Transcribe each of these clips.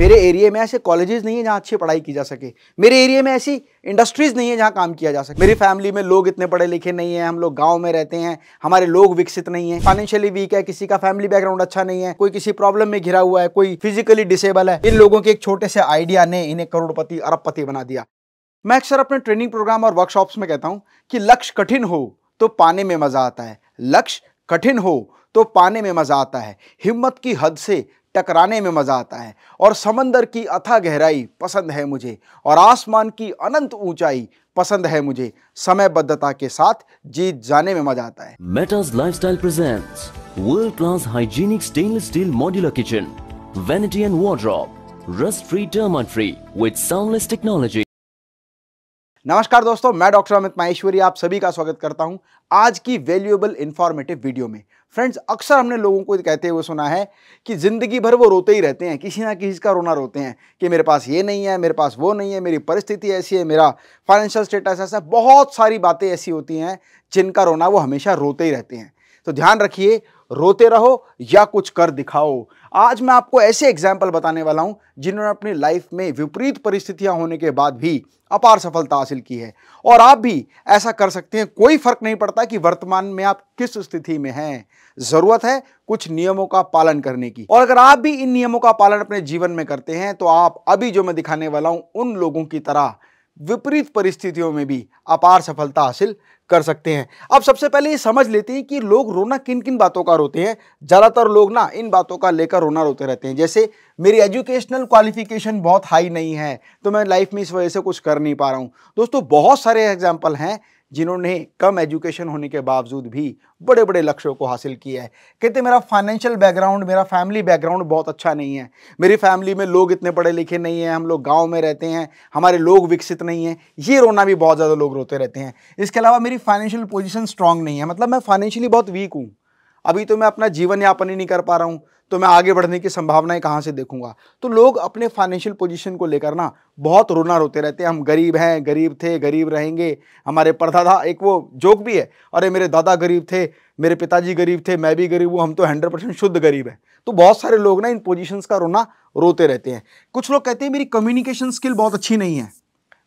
मेरे एरिया में ऐसे कॉलेजेस नहीं है जहाँ अच्छी पढ़ाई की जा सके मेरे एरिया में ऐसी इंडस्ट्रीज़ नहीं है जहाँ काम किया जा सके मेरी फैमिली में लोग इतने पढ़े लिखे नहीं है हम लोग गाँव में रहते हैं हमारे लोग विकसित नहीं है फाइनेंशियली वीक है किसी का फैमिली बैकग्राउंड अच्छा नहीं है कोई किसी प्रॉब्लम में घिरा हुआ है कोई फिजिकली डिसेबल है इन लोगों के एक छोटे से आइडिया ने इन्हें करोड़पति अरबपति बना दिया मैं अक्सर अपने ट्रेनिंग प्रोग्राम और वर्कशॉप्स में कहता हूँ कि लक्ष्य कठिन हो तो पाने में मज़ा आता है लक्ष्य कठिन हो तो पाने में मज़ा आता है हिम्मत की हद से टकराने में मज़ा आता है और समंदर की अथा गहराई पसंद है मुझे और आसमान की अनंत ऊंचाई पसंद है मुझे समयबद्धता के साथ जीत जाने में मजा आता है Metas lifestyle presents world class hygienic stainless steel modular kitchen vanity and wardrobe rust free termite free with soundless technology नमस्कार दोस्तों मैं डॉक्टर अमित माहेश्वरी आप सभी का स्वागत करता हूं आज की वैल्यूएबल इन्फॉर्मेटिव वीडियो में फ्रेंड्स अक्सर हमने लोगों को कहते हुए सुना है कि ज़िंदगी भर वो रोते ही रहते हैं किसी ना किसी का रोना रोते हैं कि मेरे पास ये नहीं है मेरे पास वो नहीं है मेरी परिस्थिति ऐसी है मेरा फाइनेंशियल स्टेटस ऐसा बहुत सारी बातें ऐसी होती हैं जिनका रोना वो हमेशा रोते ही रहते हैं तो ध्यान रखिए रोते रहो या कुछ कर दिखाओ आज मैं आपको ऐसे एग्जाम्पल बताने वाला हूँ जिन्होंने अपनी लाइफ में विपरीत परिस्थितियाँ होने के बाद भी अपार सफलता हासिल की है और आप भी ऐसा कर सकते हैं कोई फर्क नहीं पड़ता कि वर्तमान में आप किस स्थिति में हैं ज़रूरत है कुछ नियमों का पालन करने की और अगर आप भी इन नियमों का पालन अपने जीवन में करते हैं तो आप अभी जो मैं दिखाने वाला हूँ उन लोगों की तरह विपरीत परिस्थितियों में भी अपार सफलता हासिल कर सकते हैं अब सबसे पहले ये समझ लेते हैं कि लोग रोना किन किन बातों का रोते हैं ज़्यादातर लोग ना इन बातों का लेकर रोना रोते रहते हैं जैसे मेरी एजुकेशनल क्वालिफिकेशन बहुत हाई नहीं है तो मैं लाइफ में इस वजह से कुछ कर नहीं पा रहा हूँ दोस्तों बहुत सारे एग्जाम्पल हैं जिन्होंने कम एजुकेशन होने के बावजूद भी बड़े बड़े लक्ष्यों को हासिल किया है कहते मेरा फाइनेंशियल बैकग्राउंड मेरा फैमिली बैकग्राउंड बहुत अच्छा नहीं है मेरी फैमिली में लोग इतने पढ़े लिखे नहीं हैं हम लोग गांव में रहते हैं हमारे लोग विकसित नहीं हैं ये रोना भी बहुत ज़्यादा लोग रोते रहते हैं इसके अलावा मेरी फाइनेंशियल पोजिशन स्ट्रांग नहीं है मतलब मैं फाइनेंशियली बहुत वीक हूँ अभी तो मैं अपना जीवन यापन ही नहीं कर पा रहा हूँ तो मैं आगे बढ़ने की संभावनाएं कहाँ से देखूंगा तो लोग अपने फाइनेंशियल पोजीशन को लेकर ना बहुत रोना रोते रहते हैं हम गरीब हैं गरीब थे गरीब रहेंगे हमारे परदादा एक वो जोक भी है अरे मेरे दादा गरीब थे मेरे पिताजी गरीब थे मैं भी गरीब हूँ हम तो हंड्रेड परसेंट शुद्ध गरीब हैं तो बहुत सारे लोग ना इन पोजिशंस का रोना रोते रहते हैं कुछ लोग कहते हैं मेरी कम्युनिकेशन स्किल बहुत अच्छी नहीं है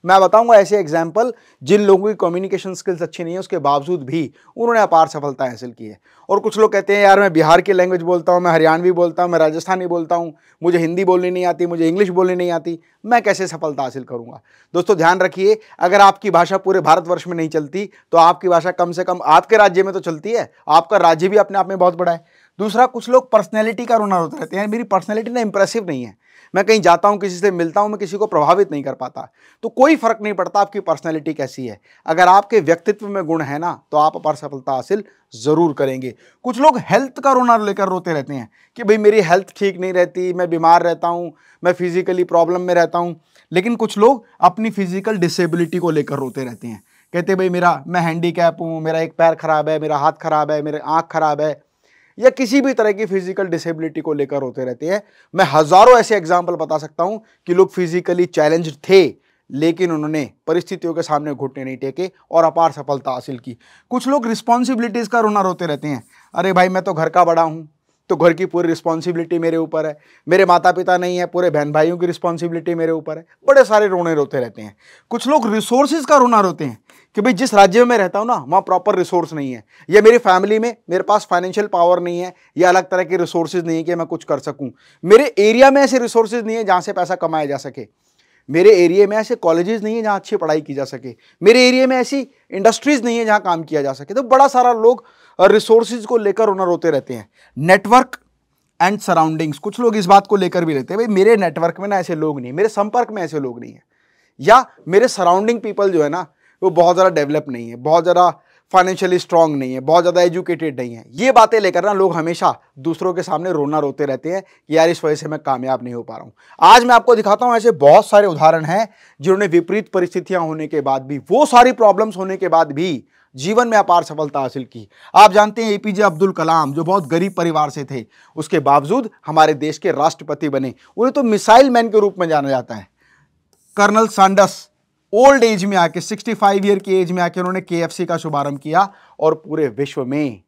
मैं बताऊंगा ऐसे एग्जाम्पल जिन लोगों की कम्युनिकेशन स्किल्स अच्छी नहीं है उसके बावजूद भी उन्होंने अपार सफलता हासिल की है और कुछ लोग कहते हैं यार मैं बिहार की लैंग्वेज बोलता हूँ मैं हरियाणवी बोलता हूँ मैं राजस्थानी बोलता हूँ मुझे हिंदी बोलनी नहीं आती मुझे इंग्लिश बोलनी नहीं आती मैं कैसे सफलता हासिल करूँगा दोस्तों ध्यान रखिए अगर आपकी भाषा पूरे भारतवर्ष में नहीं चलती तो आपकी भाषा कम से कम आपके राज्य में तो चलती है आपका राज्य भी अपने आप में बहुत बड़ा है दूसरा कुछ लोग पर्सनैलिटी का रोना रोते रहते हैं मेरी पर्सनैलिटी ना इंप्रेसिव नहीं है मैं कहीं जाता हूँ किसी से मिलता हूँ मैं किसी को प्रभावित नहीं कर पाता तो कोई फर्क नहीं पड़ता आपकी पर्सनैलिटी कैसी है अगर आपके व्यक्तित्व में गुण है ना तो आप अपर सफलता हासिल ज़रूर करेंगे कुछ लोग हेल्थ का रोना लेकर रोते रहते हैं कि भाई मेरी हेल्थ ठीक नहीं रहती मैं बीमार रहता हूँ मैं फिज़िकली प्रॉब्लम में रहता हूँ लेकिन कुछ लोग अपनी फिज़िकल डिसेबिलिटी को लेकर रोते रहते हैं कहते भाई मेरा मैं हैंडी हूँ मेरा एक पैर खराब है मेरा हाथ खराब है मेरी आँख खराब है या किसी भी तरह की फिजिकल डिसेबिलिटी को लेकर होते रहते हैं मैं हजारों ऐसे एग्जाम्पल बता सकता हूँ कि लोग फिजिकली चैलेंज थे लेकिन उन्होंने परिस्थितियों के सामने घुटने नहीं टेके और अपार सफलता हासिल की कुछ लोग रिस्पॉन्सिबिलिटीज़ का रोना रोते रहते हैं अरे भाई मैं तो घर का बड़ा हूँ तो घर की पूरी रिस्पॉन्सिबिलिटी मेरे ऊपर है मेरे माता पिता नहीं है पूरे बहन भाइयों की रिस्पॉन्सिबिलिटी मेरे ऊपर है बड़े सारे रोने रोते रहते हैं कुछ लोग रिसोर्सेज का रोना रोते हैं कि भाई जिस राज्य में मैं रहता हूँ ना वहाँ प्रॉपर रिसोर्स नहीं है या मेरी फैमिली में मेरे पास फाइनेंशियल पावर नहीं है या अलग तरह के रिसोर्सेज नहीं है कि मैं कुछ कर सकूँ मेरे एरिया में ऐसे रिसोर्सेज नहीं है जहाँ से पैसा कमाया जा सके मेरे एरिया में ऐसे कॉलेजेस नहीं है जहाँ अच्छी पढ़ाई की जा सके मेरे एरिया में ऐसी इंडस्ट्रीज़ नहीं है जहाँ काम किया जा सके तो बड़ा सारा लोग रिसोर्सेज को लेकर रोना रोते रहते हैं नेटवर्क एंड सराउंडिंग्स कुछ लोग इस बात को लेकर भी रहते हैं भाई मेरे नेटवर्क में ना ऐसे लोग नहीं मेरे संपर्क में ऐसे लोग नहीं है या मेरे सराउंडिंग पीपल जो है ना वो बहुत ज़्यादा डेवलप नहीं है बहुत ज़्यादा फाइनेंशियली स्ट्रांग नहीं है बहुत ज़्यादा एजुकेटेड नहीं है ये बातें लेकर ना लोग हमेशा दूसरों के सामने रोना रोते रहते हैं कि यार इस वजह से मैं कामयाब नहीं हो पा रहा हूँ आज मैं आपको दिखाता हूँ ऐसे बहुत सारे उदाहरण हैं जिन्होंने विपरीत परिस्थितियाँ होने के बाद भी वो सारी प्रॉब्लम्स होने के बाद भी जीवन में अपार सफलता हासिल की आप जानते हैं एपीजे अब्दुल कलाम जो बहुत गरीब परिवार से थे उसके बावजूद हमारे देश के राष्ट्रपति बने उन्हें तो मिसाइल मैन के रूप में जाना जाता है कर्नल सांडस ओल्ड एज में आके 65 ईयर की एज में आके उन्होंने के का शुभारंभ किया और पूरे विश्व में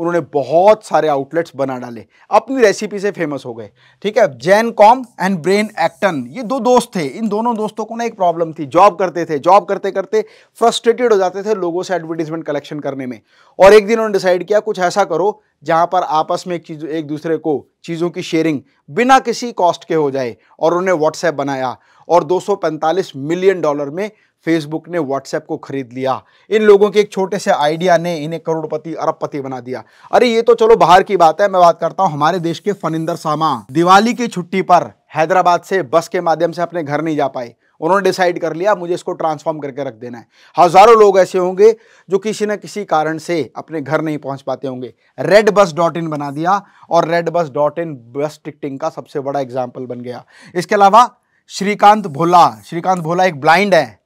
उन्होंने बहुत सारे आउटलेट्स बना डाले अपनी रेसिपी से फेमस हो गए ठीक है Jan Koum and Brian Acton ये दो दोस्त थे इन दोनों दोस्तों को ना एक प्रॉब्लम थी जॉब करते थे जॉब करते करते फ्रस्ट्रेटेड हो जाते थे लोगों से एडवर्टीजमेंट कलेक्शन करने में और एक दिन उन्होंने डिसाइड किया कुछ ऐसा करो जहाँ पर आपस में एक चीज एक दूसरे को चीज़ों की शेयरिंग बिना किसी कॉस्ट के हो जाए और उन्हें व्हाट्सएप बनाया और दो मिलियन डॉलर में फेसबुक ने व्हाट्सएप को खरीद लिया इन लोगों के एक छोटे से आइडिया ने इन्हें करोड़पति अरबपति बना दिया अरे ये तो चलो बाहर की बात है मैं बात करता हूँ हमारे देश के फनिंदर सामा दिवाली की छुट्टी पर हैदराबाद से बस के माध्यम से अपने घर नहीं जा पाए उन्होंने डिसाइड कर लिया मुझे इसको ट्रांसफॉर्म करके रख देना है हज़ारों लोग ऐसे होंगे जो किसी न किसी कारण से अपने घर नहीं पहुंच पाते होंगे रेड बस डॉट इन बना दिया और रेड बस डॉट इन बस टिकटिंग का सबसे बड़ा एग्जाम्पल बन गया इसके अलावा श्रीकांत भोला श्रीकांत भोला एक ब्लाइंड है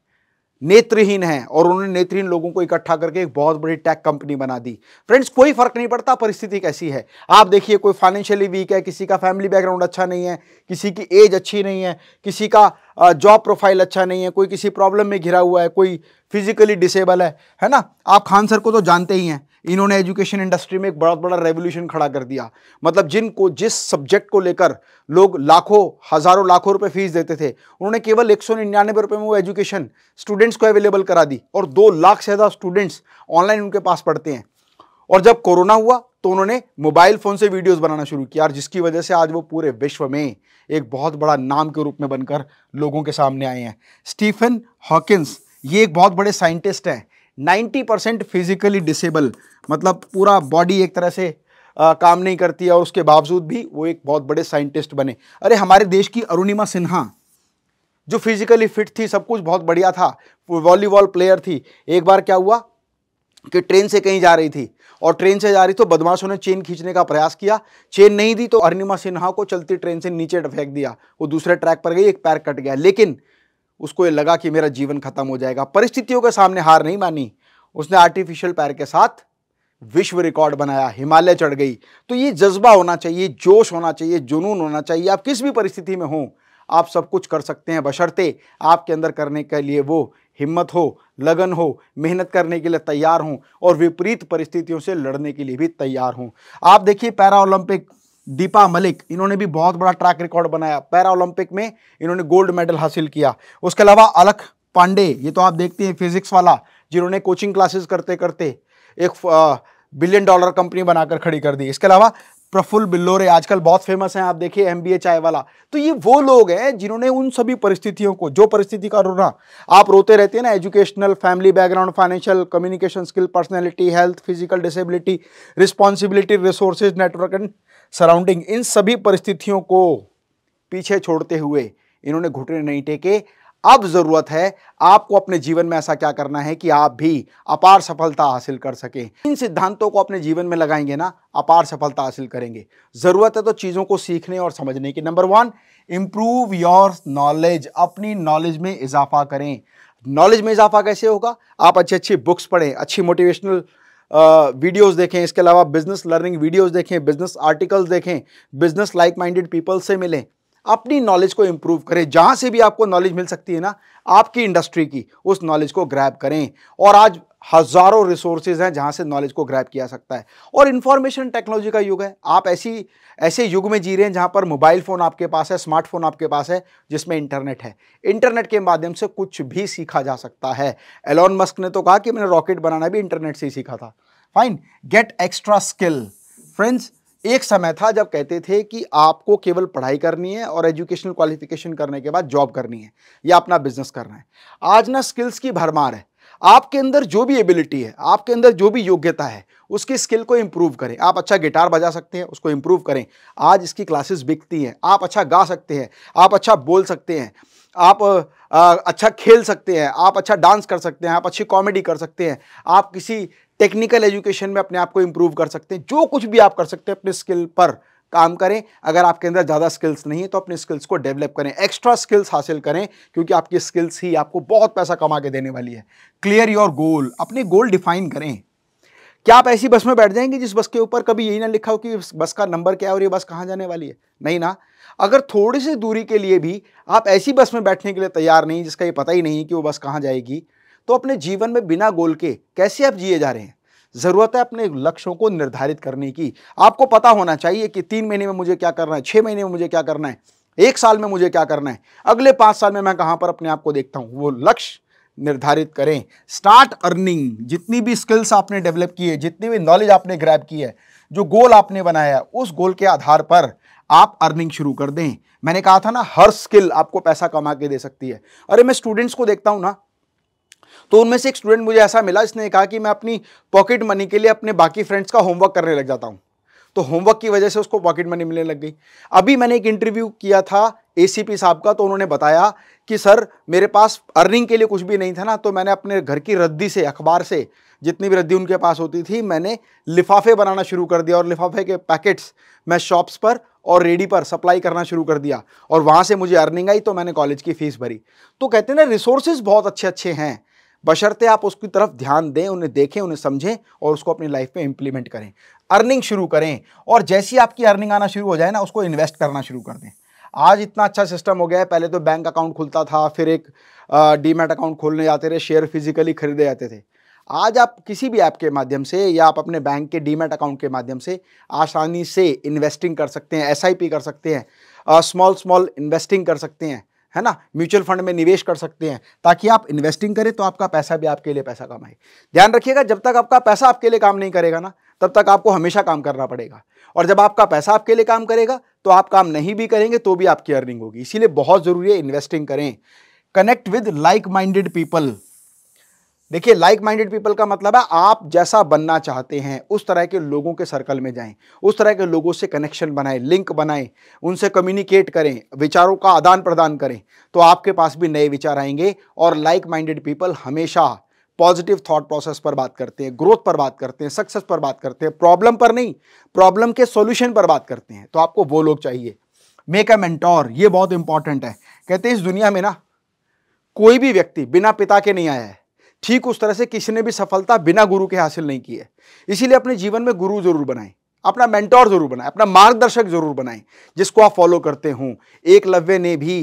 नेत्रहीन हैं और उन्होंने नेत्रहीन लोगों को इकट्ठा करके एक बहुत बड़ी टैक कंपनी बना दी फ्रेंड्स कोई फर्क नहीं पड़ता परिस्थिति कैसी है आप देखिए कोई फाइनेंशियली वीक है किसी का फैमिली बैकग्राउंड अच्छा नहीं है किसी की एज अच्छी नहीं है किसी का जॉब प्रोफाइल अच्छा नहीं है कोई किसी प्रॉब्लम में घिरा हुआ है कोई फिजिकली डिसेबल है है ना आप खान सर को तो जानते ही हैं इन्होंने एजुकेशन इंडस्ट्री में एक बहुत बड़ा रेवोल्यूशन खड़ा कर दिया मतलब जिनको जिस सब्जेक्ट को लेकर लोग लाखों हज़ारों लाखों रुपए फीस देते थे उन्होंने केवल एक सौ निन्यानवे रुपये में वो एजुकेशन स्टूडेंट्स को अवेलेबल करा दी और दो लाख से ज़्यादा स्टूडेंट्स ऑनलाइन उनके पास पढ़ते हैं और जब कोरोना हुआ तो उन्होंने मोबाइल फ़ोन से वीडियोज़ बनाना शुरू किया और जिसकी वजह से आज वो पूरे विश्व में एक बहुत बड़ा नाम के रूप में बनकर लोगों के सामने आए हैं स्टीफन हॉकिंस ये एक बहुत बड़े साइंटिस्ट हैं नाइन्टी परसेंट फिजिकली डिसेबल मतलब पूरा बॉडी एक तरह से आ, काम नहीं करती और उसके बावजूद भी वो एक बहुत बड़े साइंटिस्ट बने अरे हमारे देश की अरुणिमा सिन्हा जो फिजिकली फिट थी सब कुछ बहुत बढ़िया था वॉलीबॉल प्लेयर थी एक बार क्या हुआ कि ट्रेन से कहीं जा रही थी और ट्रेन से जा रही तो बदमाशों ने चेन खींचने का प्रयास किया चेन नहीं दी तो अरुणिमा सिन्हा को चलती ट्रेन से नीचे फेंक दिया वो दूसरे ट्रैक पर गई एक पैर कट गया लेकिन उसको ये लगा कि मेरा जीवन खत्म हो जाएगा परिस्थितियों के सामने हार नहीं मानी उसने आर्टिफिशियल पैर के साथ विश्व रिकॉर्ड बनाया हिमालय चढ़ गई तो ये जज्बा होना चाहिए जोश होना चाहिए जुनून होना चाहिए आप किस भी परिस्थिति में हों आप सब कुछ कर सकते हैं बशर्ते आपके अंदर करने के लिए वो हिम्मत हो लगन हो मेहनत करने के लिए तैयार हों और विपरीत परिस्थितियों से लड़ने के लिए भी तैयार हों आप देखिए पैरा ओलंपिक दीपा मलिक इन्होंने भी बहुत बड़ा ट्रैक रिकॉर्ड बनाया पैरा ओलंपिक में इन्होंने गोल्ड मेडल हासिल किया उसके अलावा अलख पांडे ये तो आप देखते हैं फिजिक्स वाला जिन्होंने कोचिंग क्लासेस करते करते एक बिलियन डॉलर कंपनी बनाकर खड़ी कर दी इसके अलावा प्रफुल्ल बिल्लोरे आजकल बहुत फेमस हैं आप देखिए एम बी चाय वाला तो ये वो लोग हैं जिन्होंने उन सभी परिस्थितियों को जो परिस्थिति का रोना आप रोते रहते हैं ना educational family background financial communication skill personality health physical disability responsibility resources network and surrounding इन सभी परिस्थितियों को पीछे छोड़ते हुए इन्होंने घुटने नहीं टेके अब ज़रूरत है आपको अपने जीवन में ऐसा क्या करना है कि आप भी अपार सफलता हासिल कर सकें इन सिद्धांतों को अपने जीवन में लगाएंगे ना अपार सफलता हासिल करेंगे ज़रूरत है तो चीज़ों को सीखने और समझने की number one improve your knowledge अपनी नॉलेज में इजाफा करें नॉलेज में इजाफा कैसे होगा आप अच्छी अच्छी बुक्स पढ़ें अच्छी मोटिवेशनल वीडियोस देखें इसके अलावा बिजनेस लर्निंग वीडियोस देखें बिजनेस आर्टिकल्स देखें बिजनेस लाइक माइंडेड पीपल से मिलें अपनी नॉलेज को इम्प्रूव करें जहाँ से भी आपको नॉलेज मिल सकती है ना आपकी इंडस्ट्री की उस नॉलेज को ग्रैब करें और आज हज़ारों रिसोर्सेज हैं जहाँ से नॉलेज को ग्रैप किया सकता है और इन्फॉर्मेशन टेक्नोलॉजी का युग है आप ऐसी ऐसे युग में जी रहे हैं जहाँ पर मोबाइल फ़ोन आपके पास है स्मार्टफोन आपके पास है जिसमें इंटरनेट है इंटरनेट के माध्यम से कुछ भी सीखा जा सकता है एलॉन मस्क ने तो कहा कि मैंने रॉकेट बनाना भी इंटरनेट से ही सीखा था fine get extra skill friends एक समय था जब कहते थे कि आपको केवल पढ़ाई करनी है और एजुकेशनल क्वालिफिकेशन करने के बाद जॉब करनी है या अपना बिजनेस करना है आज ना स्किल्स की भरमार है आपके अंदर जो भी एबिलिटी है आपके अंदर जो भी योग्यता है उसकी स्किल को इम्प्रूव करें आप अच्छा गिटार बजा सकते हैं उसको इम्प्रूव करें आज इसकी क्लासेस बिकती हैं आप अच्छा गा सकते हैं आप अच्छा बोल सकते हैं आप अच्छा खेल सकते हैं आप अच्छा डांस कर सकते हैं आप अच्छी कॉमेडी कर सकते हैं आप किसी टेक्निकल एजुकेशन में अपने आप को इम्प्रूव कर सकते हैं जो कुछ भी आप कर सकते हैं अपने स्किल पर काम करें अगर आपके अंदर ज़्यादा स्किल्स नहीं है तो अपने स्किल्स को डेवलप करें एक्स्ट्रा स्किल्स हासिल करें क्योंकि आपकी स्किल्स ही आपको बहुत पैसा कमा के देने वाली है क्लियर योर गोल अपने गोल डिफाइन करें क्या आप ऐसी बस में बैठ जाएंगे जिस बस के ऊपर कभी यही ना लिखा हो कि बस का नंबर क्या है और ये बस कहाँ जाने वाली है नहीं ना अगर थोड़ी सी दूरी के लिए भी आप ऐसी बस में बैठने के लिए तैयार नहीं जिसका ये पता ही नहीं कि वो बस कहाँ जाएगी तो अपने जीवन में बिना गोल के कैसे आप जिए जा रहे हैं ज़रूरत है अपने लक्ष्यों को निर्धारित करने की आपको पता होना चाहिए कि तीन महीने में मुझे क्या करना है छः महीने में मुझे क्या करना है एक साल में मुझे क्या करना है अगले पाँच साल में मैं कहाँ पर अपने आप को देखता हूँ वो लक्ष्य निर्धारित करें स्टार्ट अर्निंग जितनी भी स्किल्स आपने डेवलप की है जितनी भी नॉलेज आपने ग्रैब की है जो गोल आपने बनाया है उस गोल के आधार पर आप अर्निंग शुरू कर दें मैंने कहा था ना हर स्किल आपको पैसा कमा के दे सकती है अरे मैं स्टूडेंट्स को देखता हूँ ना तो उनमें से एक स्टूडेंट मुझे ऐसा मिला इसने कहा कि मैं अपनी पॉकेट मनी के लिए अपने बाकी फ्रेंड्स का होमवर्क करने लग जाता हूँ तो होमवर्क की वजह से उसको पॉकेट मनी मिलने लग गई अभी मैंने एक इंटरव्यू किया था ए साहब का तो उन्होंने बताया कि सर मेरे पास अर्निंग के लिए कुछ भी नहीं था ना तो मैंने अपने घर की रद्दी से अखबार से जितनी भी रद्दी उनके पास होती थी मैंने लिफाफे बनाना शुरू कर दिया और लिफाफे के पैकेट्स मैं शॉप्स पर और रेडी पर सप्लाई करना शुरू कर दिया और वहाँ से मुझे अर्निंग आई तो मैंने कॉलेज की फ़ीस भरी तो कहते हैं ना रिसोर्सेज बहुत अच्छे अच्छे हैं बशर्ते आप उसकी तरफ ध्यान दें उन्हें देखें उन्हें समझें और उसको अपनी लाइफ में इंप्लीमेंट करें अर्निंग शुरू करें और जैसी आपकी अर्निंग आना शुरू हो जाए ना उसको इन्वेस्ट करना शुरू कर दें आज इतना अच्छा सिस्टम हो गया है पहले तो बैंक अकाउंट खुलता था फिर एक डीमेट अकाउंट खोलने जाते थे शेयर फिजिकली खरीदे जाते थे आज आप किसी भी ऐप के माध्यम से या आप अपने बैंक के डीमेट अकाउंट के माध्यम से आसानी से इन्वेस्टिंग कर सकते हैं एसआईपी कर सकते हैं स्मॉल स्मॉल इन्वेस्टिंग कर सकते हैं है ना म्यूचुअल फंड में निवेश कर सकते हैं ताकि आप इन्वेस्टिंग करें तो आपका पैसा भी आपके लिए पैसा कमाए ध्यान रखिएगा जब तक आपका पैसा आपके लिए काम नहीं करेगा ना तब तक आपको हमेशा काम करना पड़ेगा और जब आपका पैसा आपके लिए काम करेगा तो आप काम नहीं भी करेंगे तो भी आपकी अर्निंग होगी इसीलिए बहुत ज़रूरी है इन्वेस्टिंग करें connect with like minded people देखिए लाइक माइंडेड पीपल का मतलब है आप जैसा बनना चाहते हैं उस तरह के लोगों के सर्कल में जाएं उस तरह के लोगों से कनेक्शन बनाएं लिंक बनाएं उनसे कम्युनिकेट करें विचारों का आदान प्रदान करें तो आपके पास भी नए विचार आएंगे और लाइक माइंडेड पीपल हमेशा पॉजिटिव थॉट प्रोसेस पर बात करते हैं ग्रोथ पर बात करते हैं सक्सेस पर बात करते हैं प्रॉब्लम पर नहीं प्रॉब्लम के सोल्यूशन पर बात करते हैं तो आपको वो लोग चाहिए मेक अ मेंटोर ये बहुत इंपॉर्टेंट है कहते हैं इस दुनिया में ना कोई भी व्यक्ति बिना पिता के नहीं आया है ठीक उस तरह से किसी ने भी सफलता बिना गुरु के हासिल नहीं की है इसीलिए अपने जीवन में गुरु जरूर बनाएं अपना मेंटोर जरूर बनाएं अपना मार्गदर्शक जरूर बनाएं जिसको आप फॉलो करते हों एक लव्य ने भी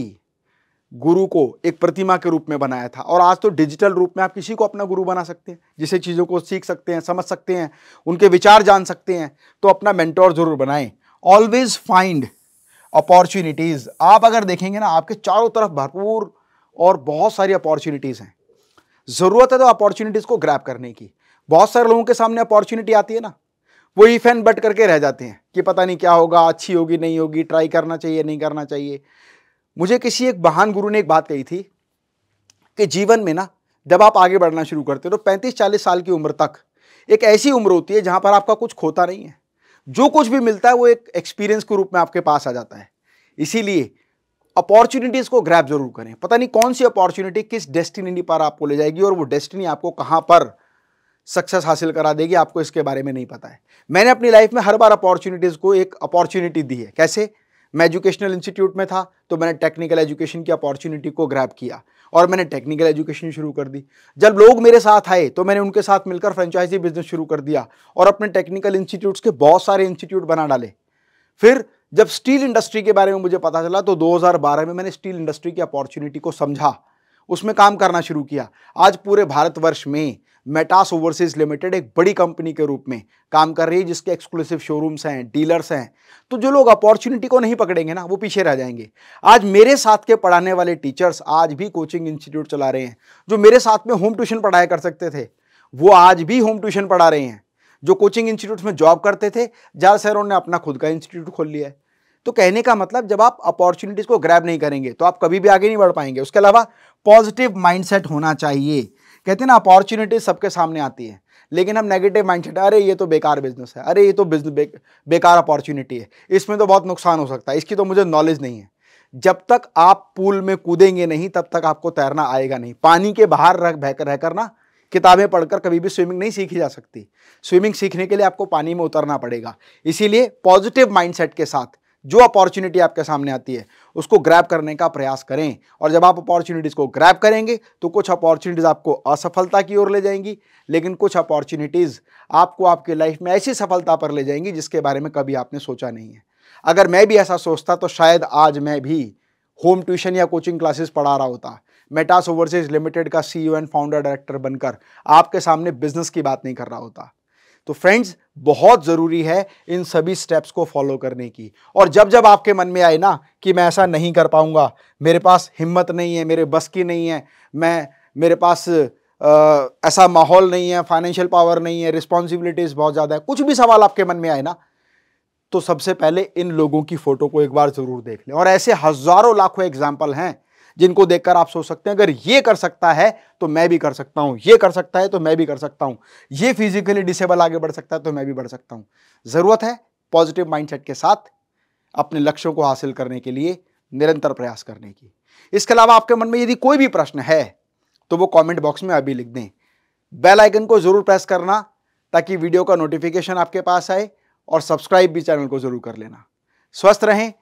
गुरु को एक प्रतिमा के रूप में बनाया था और आज तो डिजिटल रूप में आप किसी को अपना गुरु बना सकते हैं जिसे चीज़ों को सीख सकते हैं समझ सकते हैं उनके विचार जान सकते हैं तो अपना मेंटोर जरूर बनाएं ऑलवेज फाइंड अपॉर्चुनिटीज़ आप अगर देखेंगे ना आपके चारों तरफ भरपूर और बहुत सारी अपॉर्चुनिटीज़ हैं ज़रूरत है तो अपॉर्चुनिटीज़ को ग्रैप करने की बहुत सारे लोगों के सामने अपॉर्चुनिटी आती है ना वो ईफ एन बट करके रह जाते हैं कि पता नहीं क्या होगा अच्छी होगी नहीं होगी ट्राई करना चाहिए नहीं करना चाहिए मुझे किसी एक महान गुरु ने एक बात कही थी कि जीवन में ना जब आप आगे बढ़ना शुरू करते हो तो पैंतीस चालीस साल की उम्र तक एक ऐसी उम्र होती है जहाँ पर आपका कुछ खोता नहीं है जो कुछ भी मिलता है वो एक एक्सपीरियंस के रूप में आपके पास आ जाता है इसीलिए अपॉर्चुनिटीज़ को ग्रैप जरूर करें पता नहीं कौन सी अपॉर्चुनिटी किस डेस्टिनी पर आपको ले जाएगी और वो डेस्टिनी आपको कहाँ पर सक्सेस हासिल करा देगी आपको इसके बारे में नहीं पता है मैंने अपनी लाइफ में हर बार अपॉर्चुनिटीज़ को एक अपॉर्चुनिटी दी है कैसे मैं एजुकेशनल इंस्टीट्यूट में था तो मैंने टेक्निकल एजुकेशन की अपॉर्चुनिटी को ग्रैप किया और मैंने टेक्निकल एजुकेशन शुरू कर दी जब लोग मेरे साथ आए तो मैंने उनके साथ मिलकर फ्रेंचाइजी बिजनेस शुरू कर दिया और अपने टेक्निकल इंस्टीट्यूट्स के बहुत सारे इंस्टीट्यूट बना डाले फिर जब स्टील इंडस्ट्री के बारे में मुझे पता चला तो 2012 में मैंने स्टील इंडस्ट्री की अपॉर्चुनिटी को समझा उसमें काम करना शुरू किया आज पूरे भारतवर्ष में मेटास ओवरसीज लिमिटेड एक बड़ी कंपनी के रूप में काम कर रही है जिसके एक्सक्लूसिव शोरूम्स हैं डीलर्स हैं तो जो लोग अपॉर्चुनिटी को नहीं पकड़ेंगे ना वो पीछे रह जाएंगे आज मेरे साथ के पढ़ाने वाले टीचर्स आज भी कोचिंग इंस्टीट्यूट चला रहे हैं जो मेरे साथ में होम ट्यूशन पढ़ाया कर सकते थे वो आज भी होम ट्यूशन पढ़ा रहे हैं जो कोचिंग इंस्टीट्यूट में जॉब करते थे ज़्यादा सर ने अपना खुद का इंस्टीट्यूट खोल लिया है तो कहने का मतलब जब आप अपॉर्चुनिटीज़ को ग्रैब नहीं करेंगे तो आप कभी भी आगे नहीं बढ़ पाएंगे उसके अलावा पॉजिटिव माइंडसेट होना चाहिए कहते हैं ना अपॉर्चुनिटीज सबके सामने आती है लेकिन हम नेगेटिव माइंडसेट अरे ये तो बेकार बिजनेस है अरे ये तो बिजनेस बे, बेकार अपॉर्चुनिटी है इसमें तो बहुत नुकसान हो सकता है इसकी तो मुझे नॉलेज नहीं है जब तक आप पूल में कूदेंगे नहीं तब तक आपको तैरना आएगा नहीं पानी के बाहर रह बहकर रह करना किताबें पढ़कर कभी भी स्विमिंग नहीं सीखी जा सकती स्विमिंग सीखने के लिए आपको पानी में उतरना पड़ेगा इसीलिए पॉजिटिव माइंडसेट के साथ जो अपॉर्चुनिटी आपके सामने आती है उसको ग्रैप करने का प्रयास करें और जब आप अपॉर्चुनिटीज़ को ग्रैप करेंगे तो कुछ अपॉर्चुनिटीज़ आपको असफलता की ओर ले जाएंगी लेकिन कुछ अपॉर्चुनिटीज़ आपको आपके लाइफ में ऐसी सफलता पर ले जाएंगी जिसके बारे में कभी आपने सोचा नहीं है अगर मैं भी ऐसा सोचता तो शायद आज मैं भी होम ट्यूशन या कोचिंग क्लासेस पढ़ा रहा होता मेटास ओवरसीज लिमिटेड का सी एंड फाउंडर डायरेक्टर बनकर आपके सामने बिजनेस की बात नहीं कर रहा होता तो फ्रेंड्स बहुत ज़रूरी है इन सभी स्टेप्स को फॉलो करने की और जब जब आपके मन में आए ना कि मैं ऐसा नहीं कर पाऊँगा मेरे पास हिम्मत नहीं है मेरे बस की नहीं है मैं मेरे पास आ, ऐसा माहौल नहीं है फाइनेंशियल पावर नहीं है रिस्पॉन्सिबिलिटीज़ बहुत ज़्यादा है कुछ भी सवाल आपके मन में आए ना तो सबसे पहले इन लोगों की फ़ोटो को एक बार ज़रूर देख लें और ऐसे हज़ारों लाखों एग्जाम्पल हैं जिनको देखकर आप सोच सकते हैं अगर ये कर सकता है तो मैं भी कर सकता हूँ ये कर सकता है तो मैं भी कर सकता हूँ ये फिजिकली डिसेबल आगे बढ़ सकता है तो मैं भी बढ़ सकता हूँ ज़रूरत है पॉजिटिव माइंडसेट के साथ अपने लक्ष्यों को हासिल करने के लिए निरंतर प्रयास करने की इसके अलावा आपके मन में यदि कोई भी प्रश्न है तो वो कमेंट बॉक्स में अभी लिख दें बेल आइकन को ज़रूर प्रेस करना ताकि वीडियो का नोटिफिकेशन आपके पास आए और सब्सक्राइब भी चैनल को ज़रूर कर लेना स्वस्थ रहें